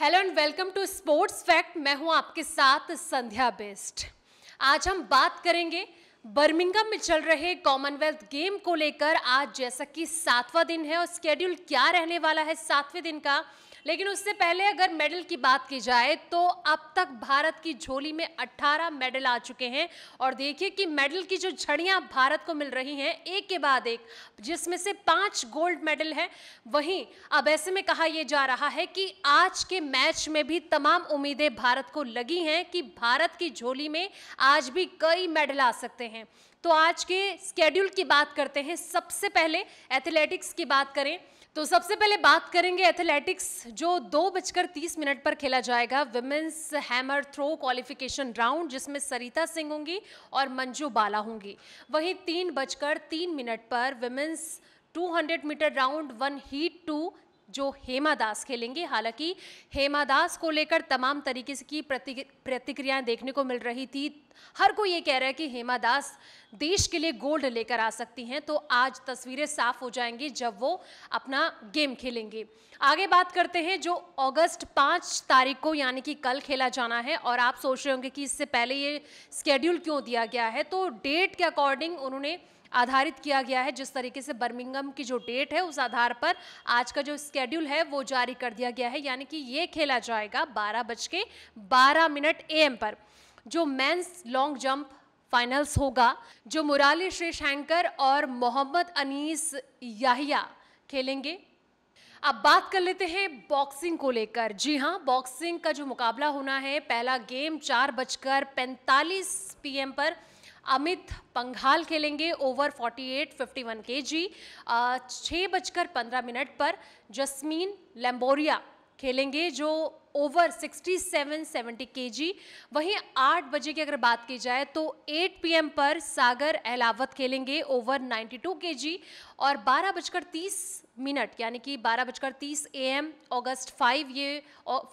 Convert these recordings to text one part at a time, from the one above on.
hello and welcome to sports fact मैं हूं आपके साथ संध्या बेस्ट आज हम बात करेंगे बर्मिंगम में चल रहे कॉमनवेल्थ गेम को लेकर आज जैसा कि सातवां दिन है और स्केड्यूल क्या रहने वाला है सातवें दिन का लेकिन उससे पहले अगर मेडल की बात की जाए तो अब तक भारत की झोली में 18 मेडल आ चुके हैं और देखिए कि मेडल की जो झड़ियां भारत को मिल रही हैं एक के बाद एक जिसमें से पांच गोल्ड मेडल हैं वहीं अब ऐसे में कहा यह जा रहा है कि आज के मैच में भी तमाम उम्मीदें भारत को लगी हैं कि भारत की झोली में आज भी कई मेडल आ सकते हैं तो आज के स्केड्यूल की बात करते हैं सबसे पहले एथलेटिक्स की बात करें तो सबसे पहले बात करेंगे एथलेटिक्स जो दो बजकर तीस मिनट पर खेला जाएगा women's hammer throw qualification round जिसमें सरिता सिंह होंगी और मंजू बाला होंगी वहीं तीन बजकर तीन मिनट पर women's 200 metre round one heat two जो हेमा दास खेलेंगे हालांकि हेमा दास को लेकर तमाम तरीके से की प्रतिक्रियाएं देखने को मिल रही थी हर कोई ये कह रहा है कि हेमा दास देश के लिए गोल्ड लेकर आ सकती हैं तो आज तस्वीरें साफ हो जाएंगी जब वो अपना गेम खेलेंगे आगे बात करते हैं जो अगस्त पाँच तारीख को यानी कि कल खेला जाना है और आप सोच रहे होंगे कि इससे पहले ये स्केड्यूल क्यों दिया गया है तो डेट के अकॉर्डिंग उन्होंने आधारित किया गया है जिस तरीके से बर्मिंगम की जो डेट है उस आधार पर आज का जो स्केड्यूल है वो जारी कर दिया गया है यानी कि ये खेला जाएगा बारह बज के बारह मिनट ए पर जो मेंस लॉन्ग जंप फाइनल्स होगा जो मुराली श्री शंकर और मोहम्मद अनीस याहिया खेलेंगे अब बात कर लेते हैं बॉक्सिंग को लेकर जी हाँ बॉक्सिंग का जो मुकाबला होना है पहला गेम चार बजकर पैंतालीस पी पर अमित पंघाल खेलेंगे ओवर 48 51 केजी छः बजकर पंद्रह मिनट पर जस्मीन लैम्बोरिया खेलेंगे जो ओवर 67 70 केजी वहीं 8 बजे की अगर बात की जाए तो 8 पीएम पर सागर अहलावत खेलेंगे ओवर 92 केजी और बारह बजकर तीस मिनट यानी कि बारह बजकर तीस ए एम अगस्त फाइव ये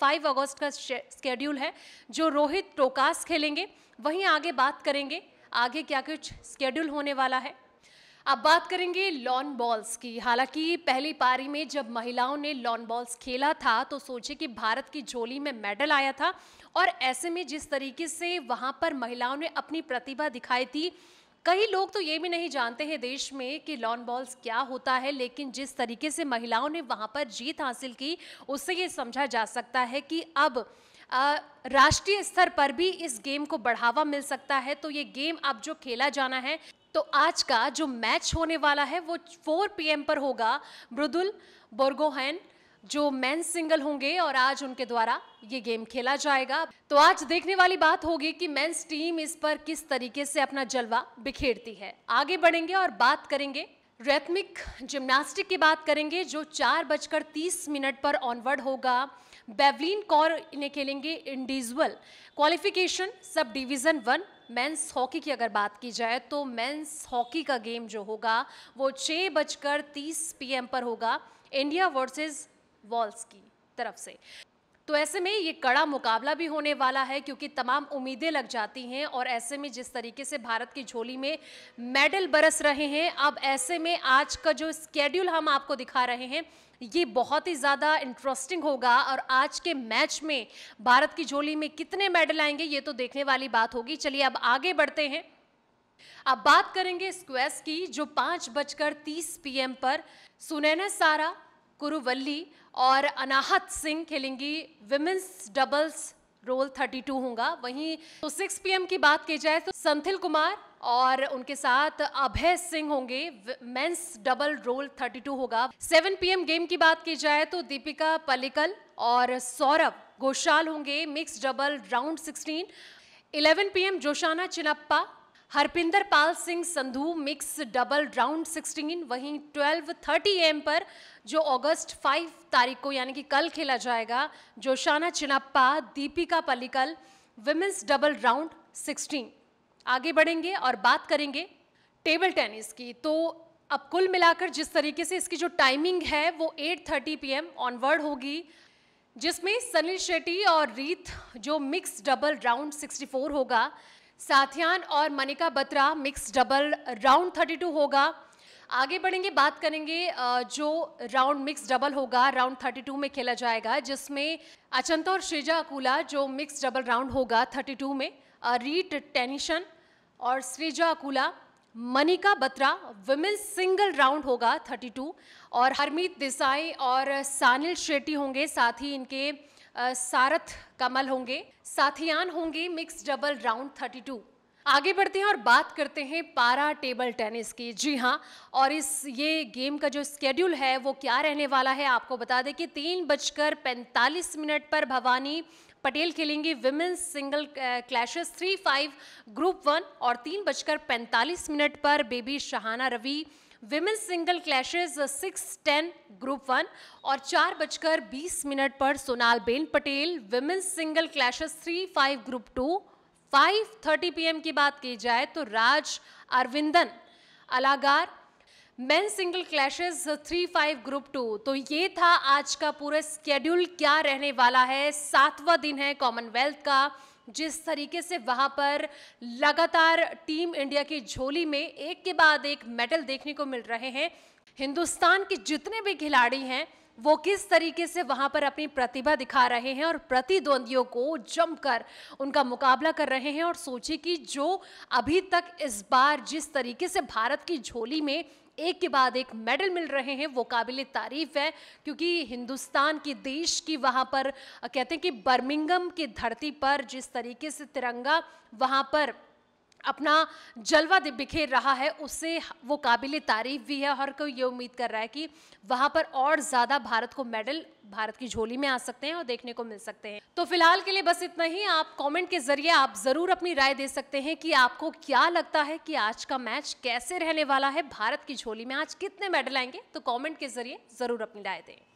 फाइव अगस्त का स्केड्यूल है जो रोहित टोकास खेलेंगे वहीं आगे बात करेंगे आगे क्या कुछ स्केड्यूल होने वाला है अब बात करेंगे लॉन बॉल्स की हालांकि पहली पारी में जब महिलाओं ने लॉन बॉल्स खेला था तो सोचे कि भारत की झोली में मेडल आया था और ऐसे में जिस तरीके से वहां पर महिलाओं ने अपनी प्रतिभा दिखाई थी कई लोग तो ये भी नहीं जानते हैं देश में कि लॉन बॉल्स क्या होता है लेकिन जिस तरीके से महिलाओं ने वहां पर जीत हासिल की उससे ये समझा जा सकता है कि अब राष्ट्रीय स्तर पर भी इस गेम को बढ़ावा मिल सकता है तो ये गेम अब जो खेला जाना है तो आज का जो मैच होने वाला है वो 4 पीएम पर होगा मृदुल बोर्गोहैन जो मैन सिंगल होंगे और आज उनके द्वारा ये गेम खेला जाएगा तो आज देखने वाली बात होगी कि मेंस टीम इस पर किस तरीके से अपना जलवा बिखेरती है आगे बढ़ेंगे और बात करेंगे रेथमिक जिम्नास्टिक की बात करेंगे जो चार बजकर तीस मिनट पर ऑनवर्ड होगा बेवलिन कौर इन्हें खेलेंगे individual qualification sub division one men's hockey की अगर बात की जाए तो मेंस हॉकी का गेम जो होगा वो छः बजकर तीस पी पर होगा इंडिया वर्सेस वॉल्स की तरफ से तो ऐसे में ये कड़ा मुकाबला भी होने वाला है क्योंकि तमाम उम्मीदें लग जाती हैं और ऐसे में जिस तरीके से भारत की झोली में मेडल बरस रहे हैं अब ऐसे में आज का जो स्केड्यूल हम आपको दिखा रहे हैं ये बहुत ही ज़्यादा इंटरेस्टिंग होगा और आज के मैच में भारत की झोली में कितने मेडल आएंगे ये तो देखने वाली बात होगी चलिए अब आगे बढ़ते हैं अब बात करेंगे स्क्वेस की जो पाँच बजकर तीस पीएम पर सुनैना सारा कुरुवल्ली और अनाहत सिंह खेलेंगी विमेंस डबल्स रोल 32 होगा वहीं तो 6 पीएम की बात की जाए तो संथिल कुमार और उनके साथ अभय सिंह होंगे मेंस डबल रोल 32 होगा 7 पीएम गेम की बात की जाए तो दीपिका पलिकल और सौरभ घोषाल होंगे mix double round 16 11 PM Joshna Chinappa Harpinder Pal Singh Sandhu mix double round 16 वहीं 12:30 एम पर जो अगस्त 5 तारीख को यानी कि कल खेला जाएगा Joshna Chinappa Dipika Pallikal women's double round 16 आगे बढ़ेंगे और बात करेंगे टेबल टेनिस की तो अब कुल मिलाकर जिस तरीके से इसकी जो टाइमिंग है वो 8:30 थर्टी पी ऑनवर्ड होगी जिसमें सनील शेट्टी और रीत जो मिक्स डबल राउंड 64 होगा साथियान और Manika Batra mix double round 32 होगा आगे बढ़ेंगे बात करेंगे जो राउंड मिक्स डबल होगा राउंड 32 में खेला जाएगा जिसमें अचंत और श्रीजा अकूला जो मिक्स डबल राउंड होगा 32 में रीट टेनिशन और Sreeja Akula Manika Batra women single round होगा 32 और हरमीत देसाई और सानिल शेट्टी होंगे साथ ही इनके सारथ कमल होंगे साथियान होंगे मिक्स डबल राउंड 32 आगे बढ़ते हैं और बात करते हैं पारा टेबल टेनिस की जी हाँ और इस ये गेम का जो स्केड्यूल है वो क्या रहने वाला है आपको बता दें कि तीन बजकर पैंतालीस मिनट पर भवानी पटेल खेलेंगी women's single classes three five group one और तीन बजकर पैंतालीस मिनट पर Baby Sahana Ravi women single classes six ten group one और चार बजकर बीस मिनट पर Sonal Ben Patel women single classes three five group two five thirty P M की बात की जाए तो Raj Aravindan Alagar men single classes three five group two तो ये था आज का पूरा स्केड्यूल क्या रहने वाला है सातवां दिन है कॉमनवेल्थ का जिस तरीके से वहाँ पर लगातार टीम इंडिया की झोली में एक के बाद एक मेडल देखने को मिल रहे हैं हिंदुस्तान के जितने भी खिलाड़ी हैं वो किस तरीके से वहाँ पर अपनी प्रतिभा दिखा रहे हैं और प्रतिद्वंदियों को जमकर उनका मुकाबला कर रहे हैं और सोचिए कि जो अभी तक इस बार जिस तरीके से भारत की झोली में एक के बाद एक मेडल मिल रहे हैं वो काबिल तारीफ है क्योंकि हिंदुस्तान की देश की वहाँ पर कहते हैं कि बर्मिंगम की धरती पर जिस तरीके से तिरंगा वहाँ पर अपना जलवा बिखेर रहा है उससे वो काबिल तारीफ भी है हर कोई ये उम्मीद कर रहा है कि वहाँ पर और ज़्यादा भारत को मेडल भारत की झोली में आ सकते हैं और देखने को मिल सकते हैं तो फिलहाल के लिए बस इतना ही आप कमेंट के जरिए आप ज़रूर अपनी राय दे सकते हैं कि आपको क्या लगता है कि आज का मैच कैसे रहने वाला है भारत की झोली में आज कितने मेडल आएंगे तो कॉमेंट के जरिए ज़रूर अपनी राय दें